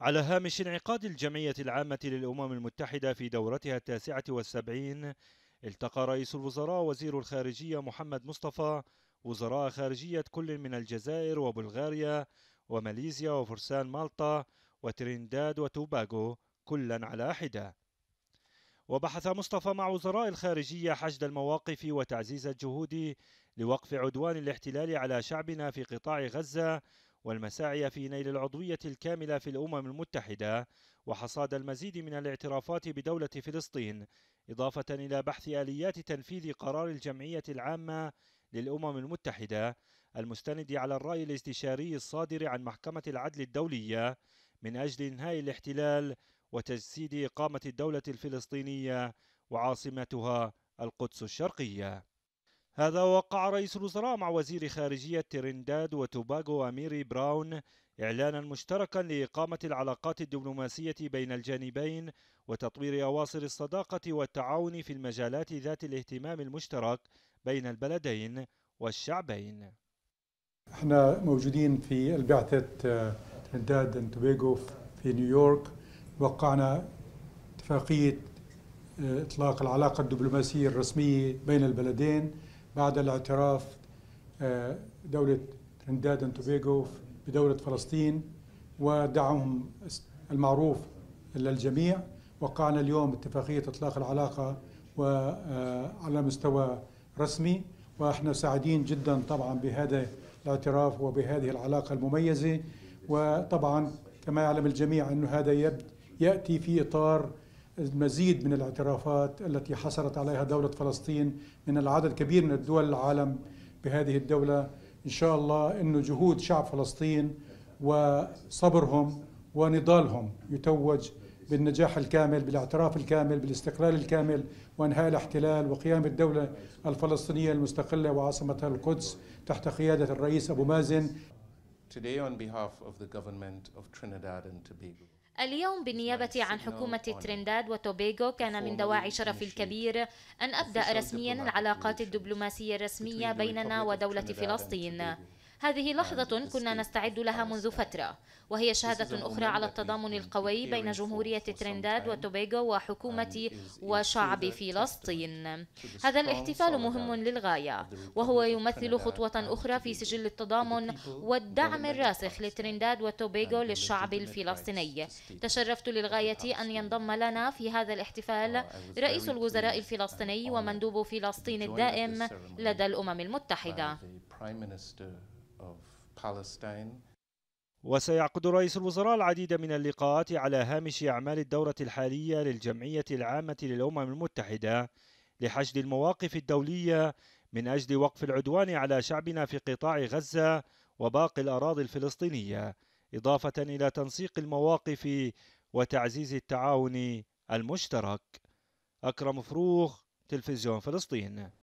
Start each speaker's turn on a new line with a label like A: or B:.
A: على هامش انعقاد الجمعية العامة للأمم المتحدة في دورتها التاسعة والسبعين التقى رئيس الوزراء وزير الخارجية محمد مصطفى وزراء خارجية كل من الجزائر وبلغاريا وماليزيا وفرسان مالطا وترينداد وتوباغو كلا على حدة وبحث مصطفى مع وزراء الخارجية حشد المواقف وتعزيز الجهود لوقف عدوان الاحتلال على شعبنا في قطاع غزة والمساعي في نيل العضوية الكاملة في الأمم المتحدة وحصاد المزيد من الاعترافات بدولة فلسطين إضافة إلى بحث آليات تنفيذ قرار الجمعية العامة للأمم المتحدة المستند على الرأي الاستشاري الصادر عن محكمة العدل الدولية من أجل إنهاء الاحتلال وتجسيد إقامة الدولة الفلسطينية وعاصمتها القدس الشرقية هذا وقع رئيس الوزراء مع وزير خارجية ترينداد وتوباغو أميري براون إعلانا مشتركا لإقامة العلاقات الدبلوماسية بين الجانبين وتطوير أواصر الصداقة والتعاون في المجالات ذات الاهتمام المشترك بين البلدين والشعبين
B: احنا موجودين في البعثة آه، ترينداد اند توباغو في نيويورك وقعنا اتفاقية آه، إطلاق العلاقة الدبلوماسية الرسمية بين البلدين بعد الاعتراف آه، دولة ترنداد اند بدولة فلسطين ودعمهم المعروف للجميع وقعنا اليوم اتفاقية إطلاق العلاقة وعلى آه، مستوى رسمي واحنا سعيدين جدا طبعا بهذا الاعتراف وبهذه العلاقة المميزة وطبعا كما يعلم الجميع أن هذا يأتي في إطار المزيد من الاعترافات التي حصلت عليها دولة فلسطين من العدد الكبير من الدول العالم بهذه الدولة إن شاء الله أن جهود شعب فلسطين وصبرهم ونضالهم يتوج بالنجاح الكامل بالاعتراف الكامل بالاستقلال الكامل وانهاء الاحتلال وقيام الدولة الفلسطينية المستقلة وعاصمتها القدس تحت قيادة الرئيس أبو مازن Today on behalf of the government of Trinidad and
C: Tobago. اليوم بالنيابة عن حكومة ترينداد وتوبيغو كان من دواعي شرفي الكبير أن أبدأ رسميا العلاقات الدبلوماسية الرسمية بيننا ودولة فلسطين. هذه لحظة كنا نستعد لها منذ فترة وهي شهادة أخرى على التضامن القوي بين جمهورية ترينداد وتوبيغو وحكومة وشعب فلسطين هذا الاحتفال مهم للغاية وهو يمثل خطوة أخرى في سجل التضامن والدعم الراسخ لترينداد وتوبيغو للشعب الفلسطيني تشرفت للغاية أن ينضم لنا في هذا الاحتفال oh, رئيس الوزراء الفلسطيني ومندوب فلسطين الدائم لدى الأمم المتحدة
A: وسيعقد رئيس الوزراء العديد من اللقاءات على هامش أعمال الدورة الحالية للجمعية العامة للأمم المتحدة لحشد المواقف الدولية من أجل وقف العدوان على شعبنا في قطاع غزة وباقي الأراضي الفلسطينية إضافة إلى تنسيق المواقف وتعزيز التعاون المشترك أكرم فروخ تلفزيون فلسطين